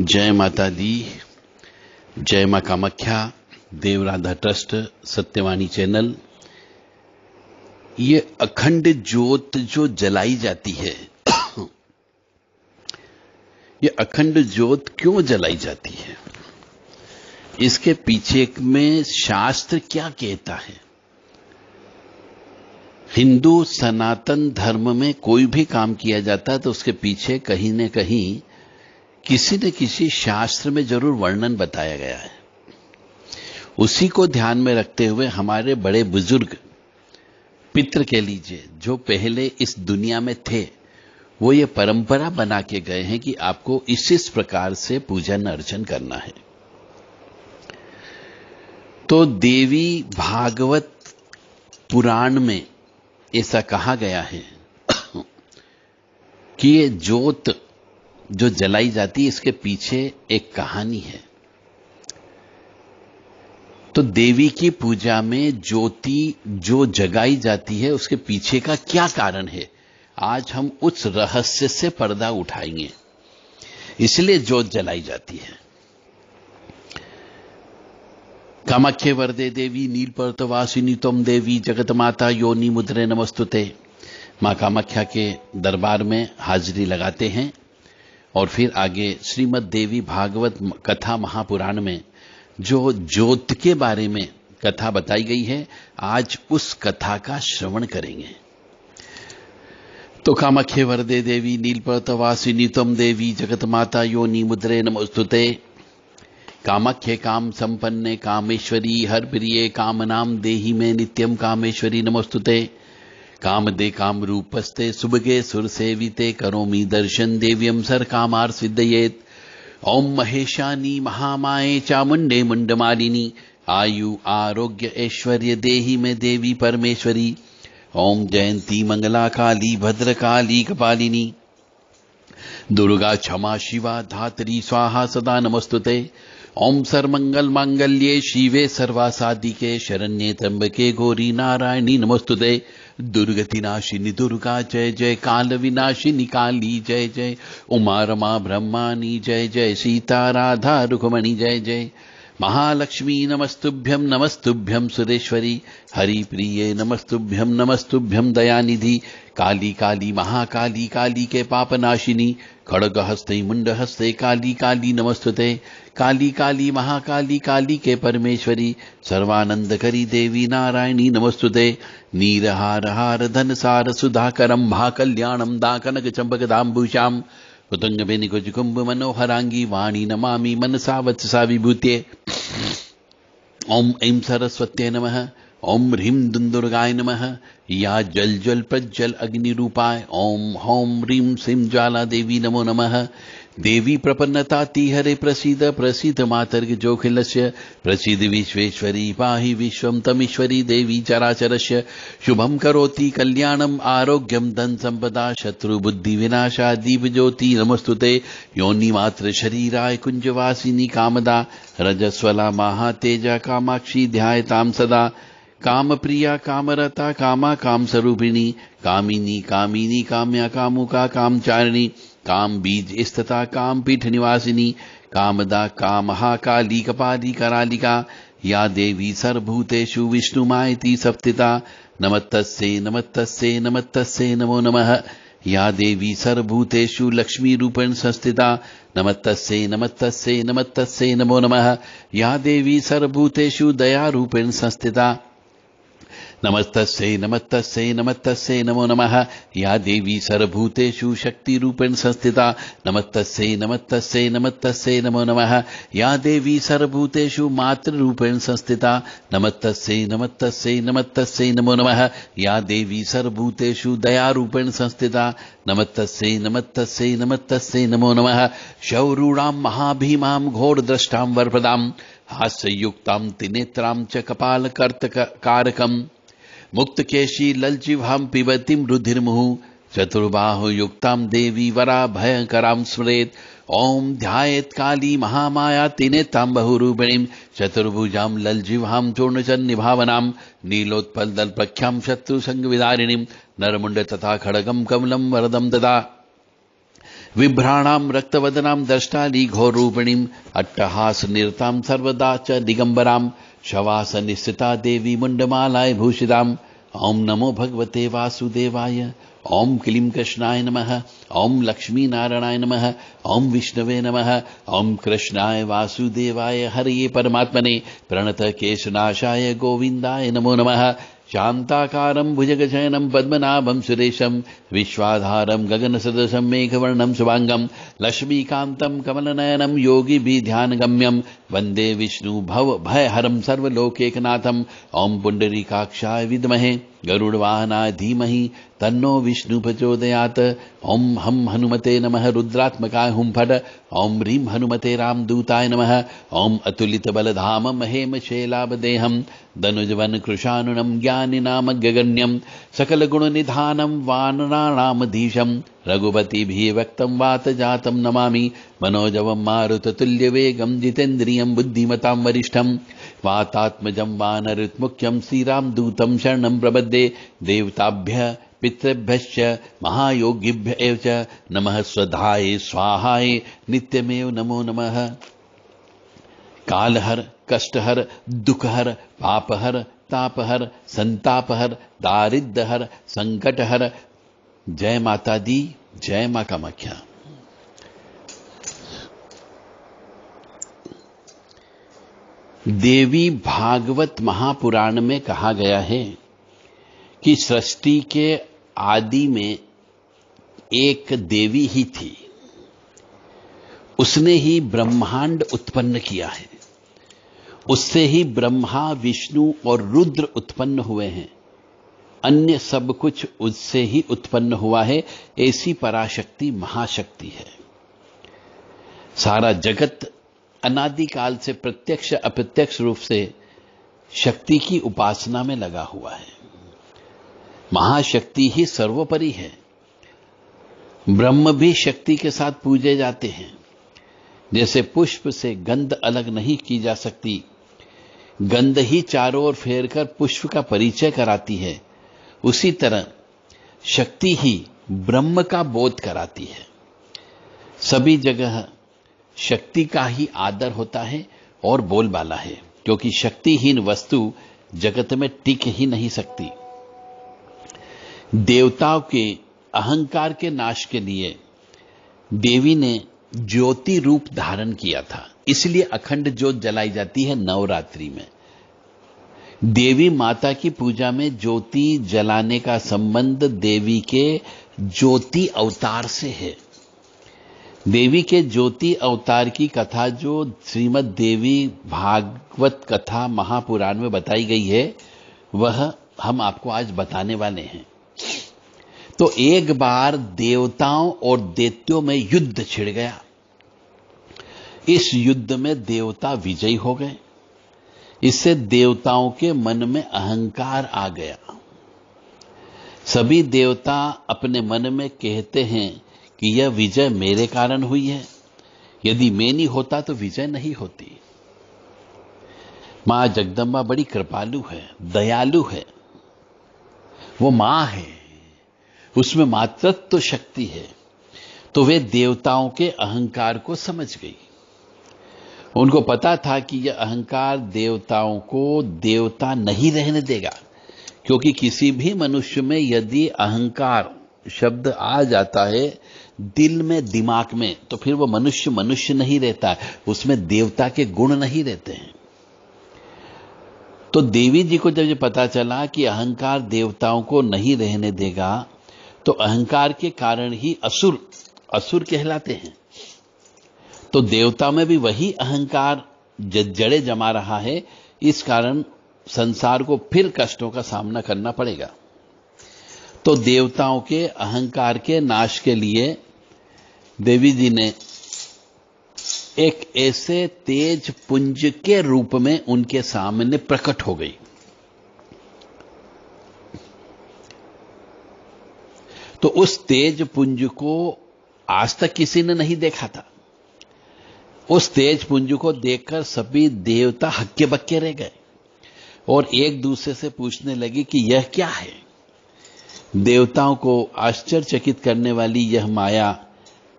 जय माता दी जय मां कामाख्या देवराधा ट्रस्ट सत्यवाणी चैनल ये अखंड ज्योत जो जलाई जाती है ये अखंड ज्योत क्यों जलाई जाती है इसके पीछे में शास्त्र क्या कहता है हिंदू सनातन धर्म में कोई भी काम किया जाता है तो उसके पीछे कहीं न कहीं किसी न किसी शास्त्र में जरूर वर्णन बताया गया है उसी को ध्यान में रखते हुए हमारे बड़े बुजुर्ग पित्र के लीजिए जो पहले इस दुनिया में थे वो ये परंपरा बना के गए हैं कि आपको इस इस प्रकार से पूजन अर्चन करना है तो देवी भागवत पुराण में ऐसा कहा गया है कि ये ज्योत जो जलाई जाती है इसके पीछे एक कहानी है तो देवी की पूजा में ज्योति जो जगाई जाती है उसके पीछे का क्या कारण है आज हम उस रहस्य से पर्दा उठाएंगे इसलिए ज्योत जलाई जाती है कामाख्य वरदे देवी नील पर्तवासिनी तुम देवी जगत माता योनि मुद्रे नमस्तुते मां कामाख्या के दरबार में हाजिरी लगाते हैं और फिर आगे श्रीमद देवी भागवत कथा महापुराण में जो ज्योत के बारे में कथा बताई गई है आज उस कथा का श्रवण करेंगे तो कामाख्य वरदे देवी नीलपतवासिनी तम देवी जगत माता योनि मुद्रे नमस्तुते कामाख्य काम संपन्ने कामेश्वरी हर प्रिय कामनाम देही में नित्यम कामेश्वरी नमस्तुते कामदे काम रूपस्ते सुबगे सुरसेविते करोमि दर्शन देव्यम सर कामार सिद्धयेत ओम महेशानी महामाए चामुंडे मुंडमालिनी आयु आरोग्य ऐश्वर्य देहि में देवी परमेश्वरी ओम जयंती मंगला काली भद्र काली कपालिनी दुर्गा क्षमा शिवा धात्री स्वाहा सदा नमस्तुते ओम मंगल मांगल्ये शिवे सर्वासादिके शरण्ये त्र्यंबके गौरी नारायणी नमस्तुते दुर्गति नाशिनी दुर्गा जय जय काल विनाशिनी काली जय जय उमा रमा ब्रह्मानी जय जय सीता राधा रुक्मणी जय जय महालक्ष्मी नमस्तुभ्यं नमस्तुभ्यं सुरेश्वरी प्रिय नमस्तुभ्यं नमस्तुभ्यं दयानिधि काली काली महाकाली काली के पापनाशिनी खड़ग हस्ते मुंड हस्ते काली काली नमस्तुते काली काली महाकाली काली के परमेश्वरी सर्वानंद करी देवी नारायणी नमस्तुते നീരഹാരഹാര ധനസാര സുധാകരം മഹാകല്യാണം ദാകനക ചമ്പകദാംബൂഷാം കുതുംഗവേനി കൊച്ചുകൊമ്പ് മനോഹരാംഗി വാണി നമാമി മനസാ വത്സസാ വിഭൂത്യേ ഓം ഐം സരസ്വത്യേ നമ ഓം ഹ്രീം ദുന്ദുർഗായ നമ യാ ജൽ ജൽ പ്രജ്ജൽ അഗ്നിരൂപായ ഓം ഹോം ഹ്രീം സിം ജ്വാലാദേവി നമോ നമ देवी प्रपन्नता तीहरे प्रसिद प्रसिद्ध मातर्ग जोखिल प्रसिद्ध विश्वेश्वरी पाहि विश्वम तमीश्वरी देवी चराचरस्य शुभम करोति कल्याणम आरोग्यम धन संपदा शत्रु बुद्धि विनाशा दीप ज्योति नमस्तुते योनि मात्र शरीराय कुंजवासिनी कामदा रजस्वला महातेजा कामाक्षी ध्यायताम सदा काम प्रिया कामरता कामा काम स्वरूपिणी कामिनी कामिनी काम्या कामुका कामचारिणी काम बीज स्थता काम पीठ निवासिनी कामदा कामहा काली कपाली करालिका या देवी सर्वभूतेषु मायती सप्तिता नमत्तस्से नमत्तस्से नमत्तस्से नमो नमः या देवी सर्वभूतेषु रूपेण संस्थिता नमत्तस्से नमत्तस्से नमत्तस्से नमो नमः या देवी सर्वभूतेषु रूपेण संस्थिता नमस्तस्यै नमस्त नमस्तस्यै नमो नमः या देवी सर्वभूतेषु शक्तिरूपेण संस्थिता नमस्त नमस्त नमस्तस्यै नमो नमः या देवी सर्वभूतेषु मातृरूपेण संस्थिता नमस्त नमस्त नमस्तस्यै नमो नमः या देवी सर्वभूतेषु दयारूपेण संस्थिता नमस्त नमस्तस्यै नमस्तस्यै नमो नमः शौरूणां महाभीमां घोरद्रष्टां वर्पदा हास्ययुक्तां त्रिनेत्रां च कपालकर्तकारकम् मुक्त केशी मुक्तकेशी पिबती रुधिर मुहु चतुर्बाहु युक्ता देवी वरा भयंकराम स्मृत ओम ध्यात काली महामाया तिनेता बहुरूपिणीम चतुर्भुजाम ललजिवाम चूर्णचन निभावना नीलोत्पल दल प्रख्या शत्रु संग विदारिणी नरमुंड तथा खड़गम कमलम वरदम ददा विभ्राणाम रक्तवदना दृष्टाली घोरूपिणीम अट्टहास निरता सर्वदा च दिगंबरा शवास निश्चिता देवी मुंडमालाय भूषिता ओम नमो भगवते वासुदेवाय ओम क्लीं कृष्णाय नम ओम नारायणाय नम ओम विष्णवे नम ओम कृष्णाय वासुदेवाय हरे परमात्मने प्रणत केशनाशाय गोविंदाय नमो नमः शान्ताकारम् भुजगशयनम् पद्मनाभम् सुरेशम् विश्वाधारम् गगनसदृशम् मेघवर्णम् शुभाङ्गम् लक्ष्मीकान्तम् कमलनयनम् योगिभिध्यानगम्यम् वंदे विष्णु भव भयहरम् सर्वलोकेकनाथम् ॐ पुण्डरीकाक्षाय विद्महे गरुडवाहनाय धीमहि तन्नो प्रचोदयात ओं हम हनुमते नम रुद्रात्मकाय हुं फट ओं ह्रीं हनुमते राम दूताय रामदूताय नमः ॐ अतुलितबलधाम महेम कृशानुनम सकल गुण शैलाभदेहं दनुजवनकृशानुनं ज्ञानिनामगगण्यं सकलगुणनिधानं वानराणामधीशं रघुपतिभिः वक्तं वातजातं नमामि मनोजवं मारुततुल्यवेगं जितेन्द्रियं बुद्धिमतां वरिष्ठं वातात्मजं वानरुत्मुख्यं दूतम शरण प्रबद्ध मध्ये देवताभ्य पितृभ्य महायोगिभ्य नम स्वधाय स्वाहाय नित्यमेव नमो नमः कालहर कष्टहर दुखहर पापहर तापहर संतापहर दारिद्रहर संकटहर जय माता दी जय मां कामाख्या देवी भागवत महापुराण में कहा गया है कि सृष्टि के आदि में एक देवी ही थी उसने ही ब्रह्मांड उत्पन्न किया है उससे ही ब्रह्मा विष्णु और रुद्र उत्पन्न हुए हैं अन्य सब कुछ उससे ही उत्पन्न हुआ है ऐसी पराशक्ति महाशक्ति है सारा जगत अनादिकाल से प्रत्यक्ष अप्रत्यक्ष रूप से शक्ति की उपासना में लगा हुआ है महाशक्ति ही सर्वोपरि है ब्रह्म भी शक्ति के साथ पूजे जाते हैं जैसे पुष्प से गंध अलग नहीं की जा सकती गंध ही चारों ओर फेरकर पुष्प का परिचय कराती है उसी तरह शक्ति ही ब्रह्म का बोध कराती है सभी जगह शक्ति का ही आदर होता है और बोलबाला है क्योंकि शक्तिहीन वस्तु जगत में टिक ही नहीं सकती देवताओं के अहंकार के नाश के लिए देवी ने ज्योति रूप धारण किया था इसलिए अखंड ज्योत जलाई जाती है नवरात्रि में देवी माता की पूजा में ज्योति जलाने का संबंध देवी के ज्योति अवतार से है देवी के ज्योति अवतार की कथा जो श्रीमद देवी भागवत कथा महापुराण में बताई गई है वह हम आपको आज बताने वाले हैं तो एक बार देवताओं और देत्यों में युद्ध छिड़ गया इस युद्ध में देवता विजयी हो गए इससे देवताओं के मन में अहंकार आ गया सभी देवता अपने मन में कहते हैं कि यह विजय मेरे कारण हुई है यदि मैं नहीं होता तो विजय नहीं होती मां जगदम्बा बड़ी कृपालु है दयालु है वो मां है उसमें मातृत्व तो शक्ति है तो वे देवताओं के अहंकार को समझ गई उनको पता था कि यह अहंकार देवताओं को देवता नहीं रहने देगा क्योंकि किसी भी मनुष्य में यदि अहंकार शब्द आ जाता है दिल में दिमाग में तो फिर वह मनुष्य मनुष्य नहीं रहता है उसमें देवता के गुण नहीं रहते हैं तो देवी जी को जब ये पता चला कि अहंकार देवताओं को नहीं रहने देगा तो अहंकार के कारण ही असुर असुर कहलाते हैं तो देवता में भी वही अहंकार जड़े जमा रहा है इस कारण संसार को फिर कष्टों का सामना करना पड़ेगा तो देवताओं के अहंकार के नाश के लिए देवी जी ने एक ऐसे तेज पुंज के रूप में उनके सामने प्रकट हो गई तो उस तेज पुंज को आज तक किसी ने नहीं देखा था उस तेज पुंज को देखकर सभी देवता हक्के बक्के रह गए और एक दूसरे से पूछने लगे कि यह क्या है देवताओं को आश्चर्यचकित करने वाली यह माया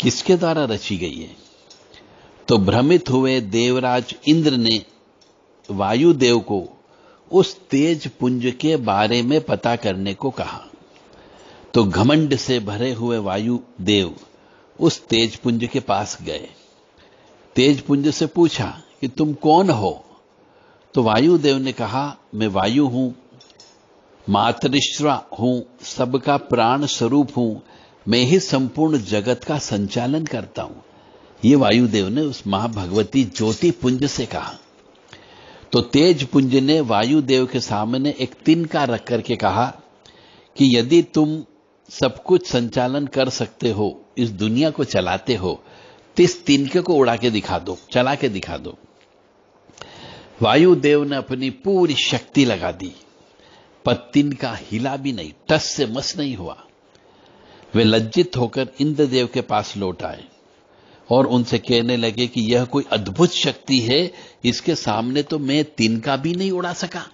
किसके द्वारा रची गई है तो भ्रमित हुए देवराज इंद्र ने वायुदेव को उस तेज पुंज के बारे में पता करने को कहा तो घमंड से भरे हुए वायु देव उस तेज पुंज के पास गए तेज पुंज से पूछा कि तुम कौन हो तो वायुदेव ने कहा मैं वायु हूं मातृश्रा हूं सबका प्राण स्वरूप हूं मैं ही संपूर्ण जगत का संचालन करता हूं यह वायुदेव ने उस महाभगवती ज्योति पुंज से कहा तो तेज पुंज ने वायुदेव के सामने एक तिनका रख करके कहा कि यदि तुम सब कुछ संचालन कर सकते हो इस दुनिया को चलाते हो तो इस तिनके को उड़ा के दिखा दो चला के दिखा दो वायुदेव ने अपनी पूरी शक्ति लगा दी पर तिनका हिला भी नहीं टस से मस नहीं हुआ वे लज्जित होकर इंद्रदेव के पास लौट आए और उनसे कहने लगे कि यह कोई अद्भुत शक्ति है इसके सामने तो मैं तिनका भी नहीं उड़ा सका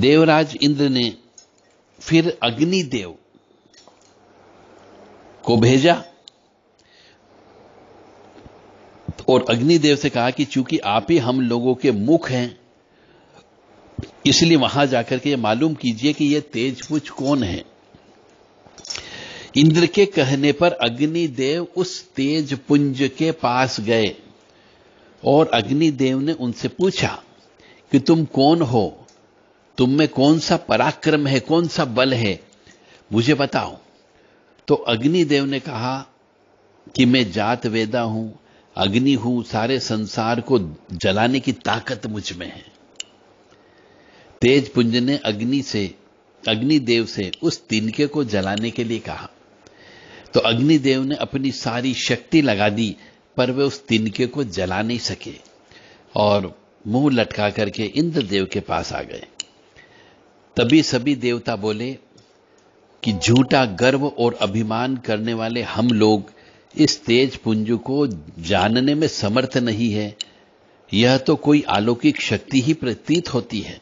देवराज इंद्र ने फिर अग्निदेव को भेजा और अग्निदेव से कहा कि चूंकि आप ही हम लोगों के मुख हैं इसलिए वहां जाकर के मालूम कीजिए कि यह तेजपुज कौन है इंद्र के कहने पर अग्निदेव उस तेज पुंज के पास गए और अग्निदेव ने उनसे पूछा कि तुम कौन हो तुम में कौन सा पराक्रम है कौन सा बल है मुझे बताओ तो अग्निदेव ने कहा कि मैं जात वेदा हूं अग्नि हूं सारे संसार को जलाने की ताकत मुझ में है तेज पुंज ने अग्नि से अग्निदेव से उस तिनके को जलाने के लिए कहा तो अग्निदेव ने अपनी सारी शक्ति लगा दी पर वे उस तिनके को जला नहीं सके और मुंह लटका करके इंद्रदेव के पास आ गए तभी सभी देवता बोले कि झूठा गर्व और अभिमान करने वाले हम लोग इस तेज पुंज को जानने में समर्थ नहीं है यह तो कोई अलौकिक शक्ति ही प्रतीत होती है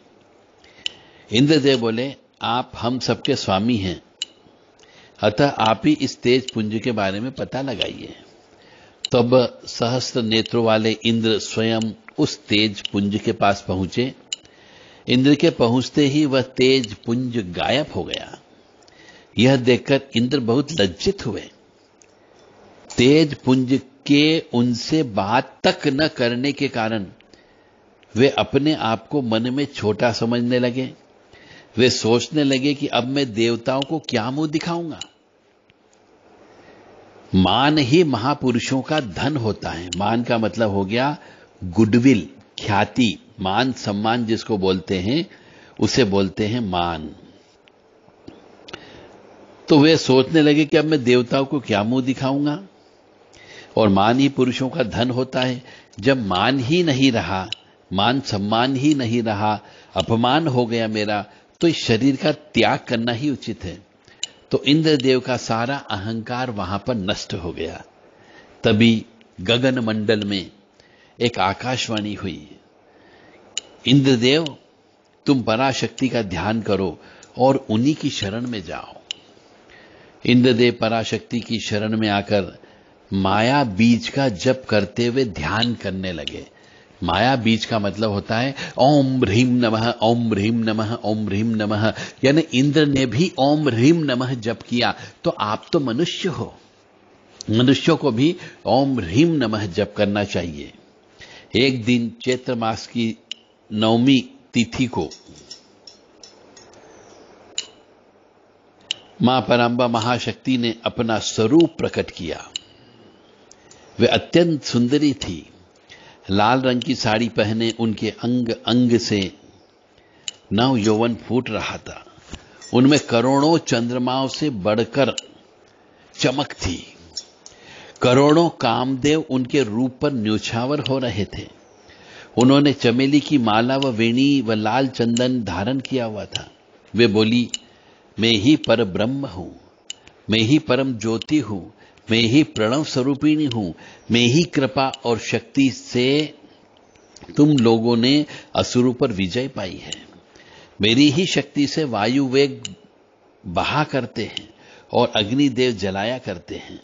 इंद्रदेव बोले आप हम सबके स्वामी हैं अतः आप ही इस तेज पुंज के बारे में पता लगाइए तब सहस्त्र नेत्रों वाले इंद्र स्वयं उस तेज पुंज के पास पहुंचे इंद्र के पहुंचते ही वह तेज पुंज गायब हो गया यह देखकर इंद्र बहुत लज्जित हुए तेज पुंज के उनसे बात तक न करने के कारण वे अपने आप को मन में छोटा समझने लगे वे सोचने लगे कि अब मैं देवताओं को क्या मुंह दिखाऊंगा मान ही महापुरुषों का धन होता है मान का मतलब हो गया गुडविल ख्याति मान सम्मान जिसको बोलते हैं उसे बोलते हैं मान तो वे सोचने लगे कि अब मैं देवताओं को क्या मुंह दिखाऊंगा और मान ही पुरुषों का धन होता है जब मान ही नहीं रहा मान सम्मान ही नहीं रहा अपमान हो गया मेरा तो इस शरीर का त्याग करना ही उचित है तो इंद्रदेव का सारा अहंकार वहां पर नष्ट हो गया तभी गगन मंडल में एक आकाशवाणी हुई इंद्रदेव तुम पराशक्ति का ध्यान करो और उन्हीं की शरण में जाओ इंद्रदेव पराशक्ति की शरण में आकर माया बीज का जप करते हुए ध्यान करने लगे माया बीज का मतलब होता है ओम ह्रीम नमः ओम ह्रीम नमः ओम ह्रीम नमः यानी इंद्र ने भी ओम ह्रीम नमः जप किया तो आप तो मनुष्य हो मनुष्यों को भी ओम ह्रीम नमः जप करना चाहिए एक दिन चैत्र मास की नवमी तिथि को मां पराम्बा महाशक्ति ने अपना स्वरूप प्रकट किया वे अत्यंत सुंदरी थी लाल रंग की साड़ी पहने उनके अंग अंग से नव यौवन फूट रहा था उनमें करोड़ों चंद्रमाओं से बढ़कर चमक थी करोड़ों कामदेव उनके रूप पर न्योछावर हो रहे थे उन्होंने चमेली की माला व वेणी व लाल चंदन धारण किया हुआ था वे बोली मैं ही पर ब्रह्म हूं मैं ही परम ज्योति हूं मैं ही प्रणव स्वरूपिणी हूं मैं ही कृपा और शक्ति से तुम लोगों ने असुरों पर विजय पाई है मेरी ही शक्ति से वायु वेग बहा करते हैं और अग्निदेव जलाया करते हैं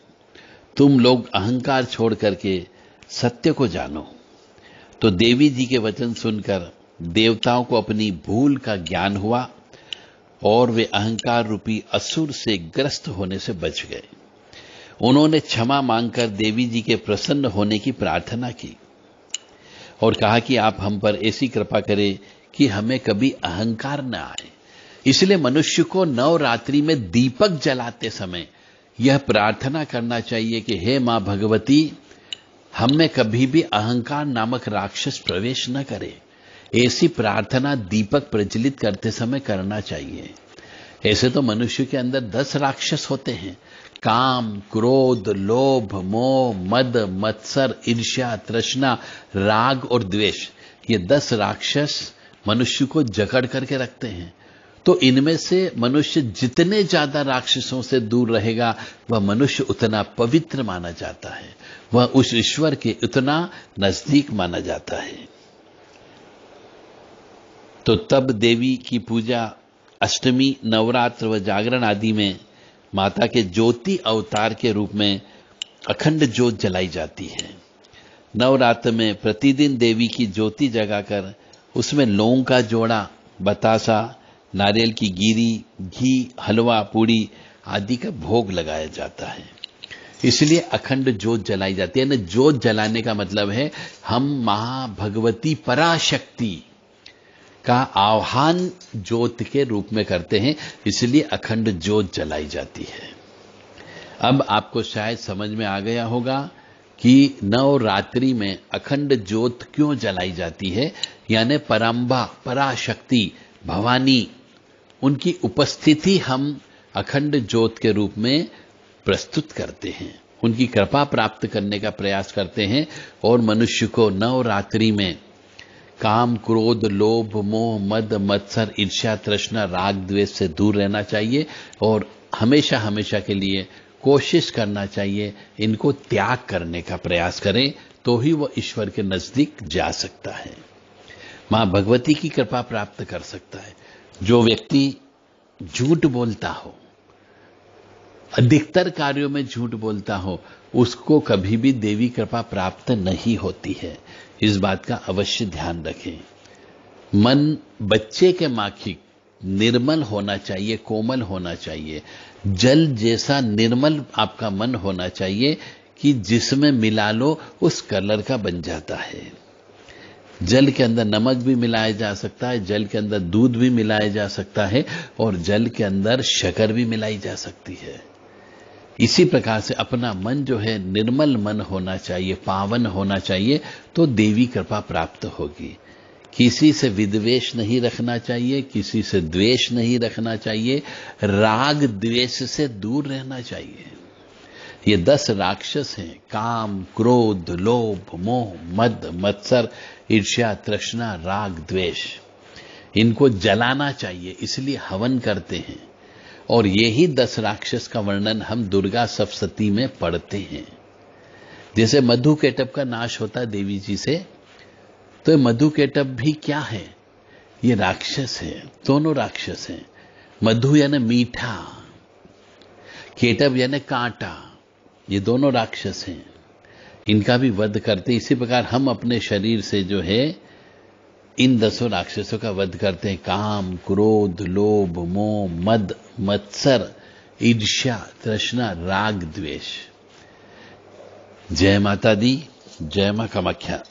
तुम लोग अहंकार छोड़ करके सत्य को जानो तो देवी जी के वचन सुनकर देवताओं को अपनी भूल का ज्ञान हुआ और वे अहंकार रूपी असुर से ग्रस्त होने से बच गए उन्होंने क्षमा मांगकर देवी जी के प्रसन्न होने की प्रार्थना की और कहा कि आप हम पर ऐसी कृपा करें कि हमें कभी अहंकार न आए इसलिए मनुष्य को नवरात्रि में दीपक जलाते समय यह प्रार्थना करना चाहिए कि हे मां भगवती हम में कभी भी अहंकार नामक राक्षस प्रवेश न करे ऐसी प्रार्थना दीपक प्रज्वलित करते समय करना चाहिए ऐसे तो मनुष्य के अंदर दस राक्षस होते हैं काम क्रोध लोभ मोह मद मत्सर ईर्ष्या तृष्णा राग और द्वेष ये दस राक्षस मनुष्य को जकड़ करके रखते हैं तो इनमें से मनुष्य जितने ज्यादा राक्षसों से दूर रहेगा वह मनुष्य उतना पवित्र माना जाता है वह उस ईश्वर के उतना नजदीक माना जाता है तो तब देवी की पूजा अष्टमी नवरात्र व जागरण आदि में माता के ज्योति अवतार के रूप में अखंड ज्योत जलाई जाती है नवरात्र में प्रतिदिन देवी की ज्योति जगाकर उसमें लोंग का जोड़ा बतासा नारियल की गिरी घी हलवा पूड़ी आदि का भोग लगाया जाता है इसलिए अखंड जोत जलाई जाती है ना जोत जलाने का मतलब है हम महाभगवती पराशक्ति का आह्वान जोत के रूप में करते हैं इसलिए अखंड जोत जलाई जाती है अब आपको शायद समझ में आ गया होगा कि नवरात्रि में अखंड जोत क्यों जलाई जाती है यानी परंबा पराशक्ति भवानी उनकी उपस्थिति हम अखंड ज्योत के रूप में प्रस्तुत करते हैं उनकी कृपा प्राप्त करने का प्रयास करते हैं और मनुष्य को नवरात्रि में काम क्रोध लोभ मोह मद मत्सर ईर्ष्या तृष्णा राग द्वेष से दूर रहना चाहिए और हमेशा हमेशा के लिए कोशिश करना चाहिए इनको त्याग करने का प्रयास करें तो ही वह ईश्वर के नजदीक जा सकता है मां भगवती की कृपा प्राप्त कर सकता है जो व्यक्ति झूठ बोलता हो अधिकतर कार्यों में झूठ बोलता हो उसको कभी भी देवी कृपा प्राप्त नहीं होती है इस बात का अवश्य ध्यान रखें मन बच्चे के माखिक निर्मल होना चाहिए कोमल होना चाहिए जल जैसा निर्मल आपका मन होना चाहिए कि जिसमें मिला लो उस कलर का बन जाता है जल के अंदर नमक भी मिलाया जा सकता है जल के अंदर दूध भी मिलाया जा सकता है और जल के अंदर शकर भी मिलाई जा सकती है इसी प्रकार से अपना मन जो है निर्मल मन होना चाहिए पावन होना चाहिए तो देवी कृपा प्राप्त होगी किसी से विद्वेश नहीं रखना चाहिए किसी से द्वेष नहीं रखना चाहिए राग द्वेष से दूर रहना चाहिए ये दस राक्षस हैं काम क्रोध लोभ मोह मद मत्सर ईर्ष्या तृष्णा राग द्वेष इनको जलाना चाहिए इसलिए हवन करते हैं और यही दस राक्षस का वर्णन हम दुर्गा सप्तती में पढ़ते हैं जैसे मधु केटप का नाश होता है देवी जी से तो मधु केटप भी क्या है ये राक्षस है दोनों राक्षस हैं मधु यानी मीठा केटव यानी कांटा ये दोनों राक्षस हैं इनका भी वध करते इसी प्रकार हम अपने शरीर से जो है इन दसों राक्षसों का वध करते हैं काम क्रोध लोभ मोह मद मत्सर ईर्ष्या तृष्णा राग द्वेष जय माता दी जय मां कामाख्या